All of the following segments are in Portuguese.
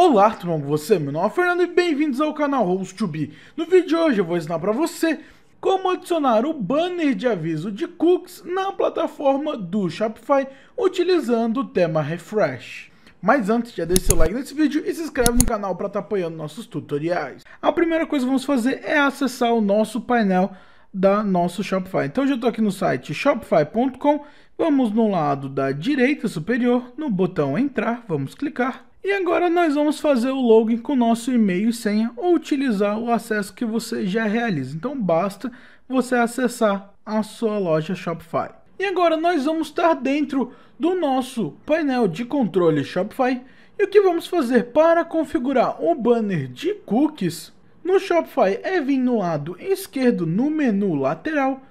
Olá, tudo bom com você? Meu nome é Fernando e bem-vindos ao canal host to be No vídeo de hoje eu vou ensinar para você como adicionar o banner de aviso de cookies na plataforma do Shopify utilizando o tema Refresh. Mas antes, já deixa seu like nesse vídeo e se inscreve no canal para estar tá apoiando nossos tutoriais. A primeira coisa que vamos fazer é acessar o nosso painel da nosso Shopify. Então já estou aqui no site shopify.com, vamos no lado da direita superior, no botão entrar, vamos clicar e agora nós vamos fazer o login com o nosso e-mail e senha ou utilizar o acesso que você já realiza. Então basta você acessar a sua loja Shopify. E agora nós vamos estar dentro do nosso painel de controle Shopify. E o que vamos fazer para configurar o banner de cookies no Shopify é vir no lado esquerdo no menu lateral,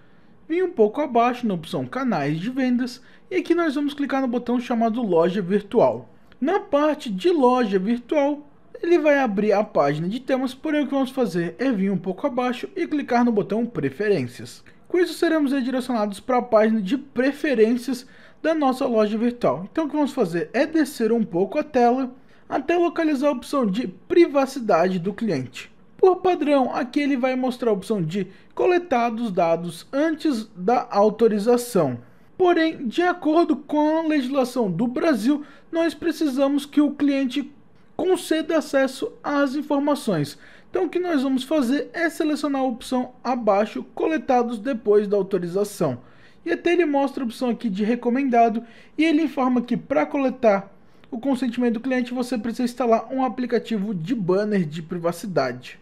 vir um pouco abaixo na opção canais de vendas e aqui nós vamos clicar no botão chamado loja virtual. Na parte de loja virtual, ele vai abrir a página de temas, porém o que vamos fazer é vir um pouco abaixo e clicar no botão preferências. Com isso seremos redirecionados para a página de preferências da nossa loja virtual. Então o que vamos fazer é descer um pouco a tela até localizar a opção de privacidade do cliente. Por padrão, aqui ele vai mostrar a opção de coletar os dados antes da autorização. Porém, de acordo com a legislação do Brasil, nós precisamos que o cliente conceda acesso às informações. Então, o que nós vamos fazer é selecionar a opção abaixo, coletados depois da autorização. E até ele mostra a opção aqui de recomendado e ele informa que para coletar o consentimento do cliente você precisa instalar um aplicativo de banner de privacidade.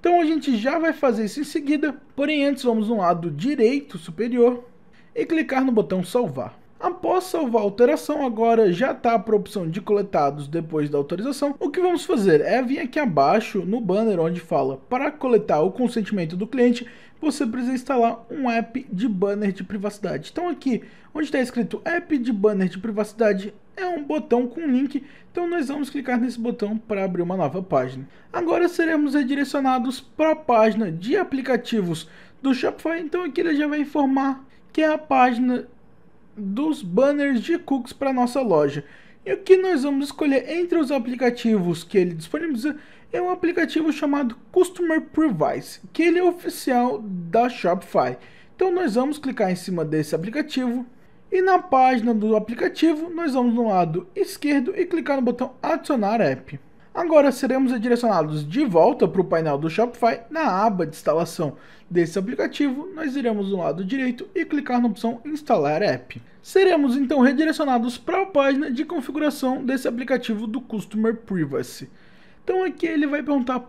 Então a gente já vai fazer isso em seguida, porém antes vamos no lado direito superior e clicar no botão salvar. Após salvar a alteração, agora já está para a opção de coletados depois da autorização. O que vamos fazer é vir aqui abaixo no banner onde fala para coletar o consentimento do cliente, você precisa instalar um app de banner de privacidade. Então aqui, onde está escrito app de banner de privacidade, é um botão com link, então nós vamos clicar nesse botão para abrir uma nova página. Agora seremos redirecionados para a página de aplicativos do Shopify, então aqui ele já vai informar que é a página dos banners de cookies para nossa loja. E o que nós vamos escolher entre os aplicativos que ele disponibiliza é um aplicativo chamado Customer Previce, que ele é oficial da Shopify. Então nós vamos clicar em cima desse aplicativo e na página do aplicativo nós vamos no lado esquerdo e clicar no botão adicionar app. Agora seremos direcionados de volta para o painel do Shopify na aba de instalação desse aplicativo, nós iremos no lado direito e clicar na opção instalar app. Seremos então redirecionados para a página de configuração desse aplicativo do Customer Privacy. Então aqui ele vai perguntar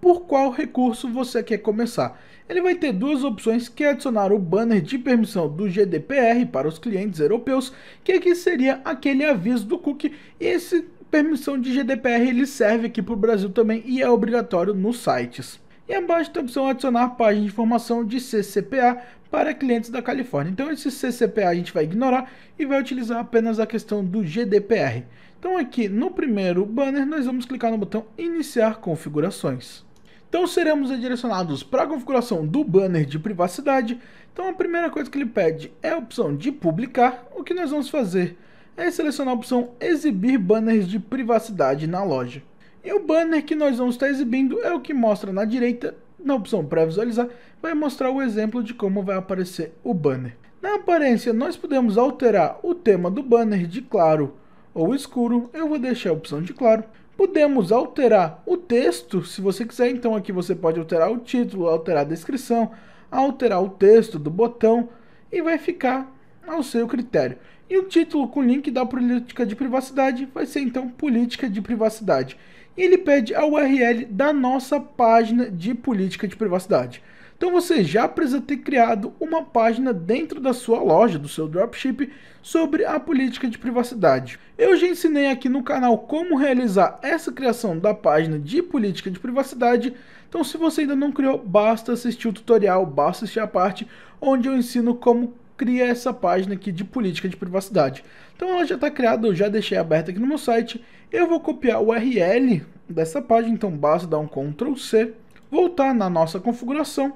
por qual recurso você quer começar. Ele vai ter duas opções, que é adicionar o banner de permissão do GDPR para os clientes europeus, que aqui seria aquele aviso do cookie, e esse permissão de GDPR ele serve aqui para o Brasil também e é obrigatório nos sites. E abaixo é tem a opção adicionar página de informação de CCPA para clientes da Califórnia. Então esse CCPA a gente vai ignorar e vai utilizar apenas a questão do GDPR. Então aqui no primeiro banner nós vamos clicar no botão iniciar configurações. Então seremos direcionados para a configuração do banner de privacidade. Então a primeira coisa que ele pede é a opção de publicar. O que nós vamos fazer? é selecionar a opção Exibir banners de privacidade na loja. E o banner que nós vamos estar exibindo é o que mostra na direita, na opção pré-visualizar, vai mostrar o exemplo de como vai aparecer o banner. Na aparência, nós podemos alterar o tema do banner de claro ou escuro, eu vou deixar a opção de claro. Podemos alterar o texto, se você quiser, então aqui você pode alterar o título, alterar a descrição, alterar o texto do botão e vai ficar ao seu critério. E o título com link da política de privacidade vai ser então política de privacidade. E ele pede a URL da nossa página de política de privacidade. Então você já precisa ter criado uma página dentro da sua loja, do seu dropship, sobre a política de privacidade. Eu já ensinei aqui no canal como realizar essa criação da página de política de privacidade. Então se você ainda não criou, basta assistir o tutorial, basta assistir a parte onde eu ensino como cria essa página aqui de política de privacidade. Então ela já está criada, eu já deixei aberta aqui no meu site. Eu vou copiar o URL dessa página, então basta dar um Ctrl C, voltar na nossa configuração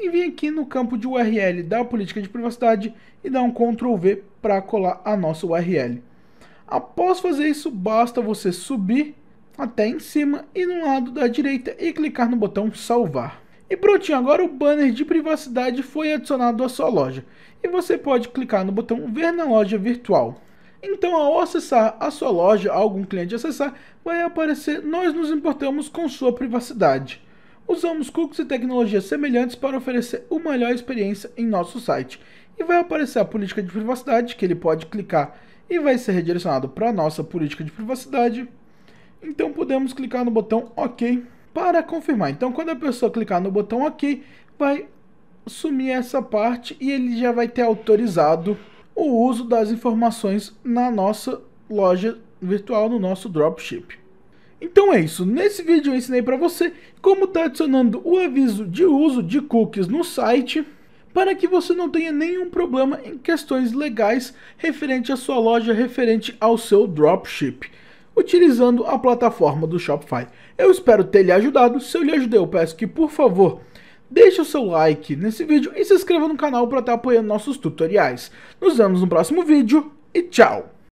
e vir aqui no campo de URL da política de privacidade e dar um Ctrl V para colar a nossa URL. Após fazer isso, basta você subir até em cima e no lado da direita e clicar no botão salvar. E prontinho, agora o banner de privacidade foi adicionado à sua loja. E você pode clicar no botão ver na loja virtual. Então, ao acessar a sua loja, algum cliente acessar, vai aparecer nós nos importamos com sua privacidade. Usamos cookies e tecnologias semelhantes para oferecer uma melhor experiência em nosso site. E vai aparecer a política de privacidade, que ele pode clicar e vai ser redirecionado para a nossa política de privacidade. Então podemos clicar no botão OK para confirmar. Então, quando a pessoa clicar no botão OK, vai sumir essa parte e ele já vai ter autorizado o uso das informações na nossa loja virtual, no nosso dropship. Então é isso, nesse vídeo eu ensinei para você como está adicionando o aviso de uso de cookies no site para que você não tenha nenhum problema em questões legais referente à sua loja, referente ao seu dropship utilizando a plataforma do Shopify. Eu espero ter lhe ajudado. Se eu lhe ajudei, eu peço que, por favor, deixe o seu like nesse vídeo e se inscreva no canal para estar apoiando nossos tutoriais. Nos vemos no próximo vídeo e tchau!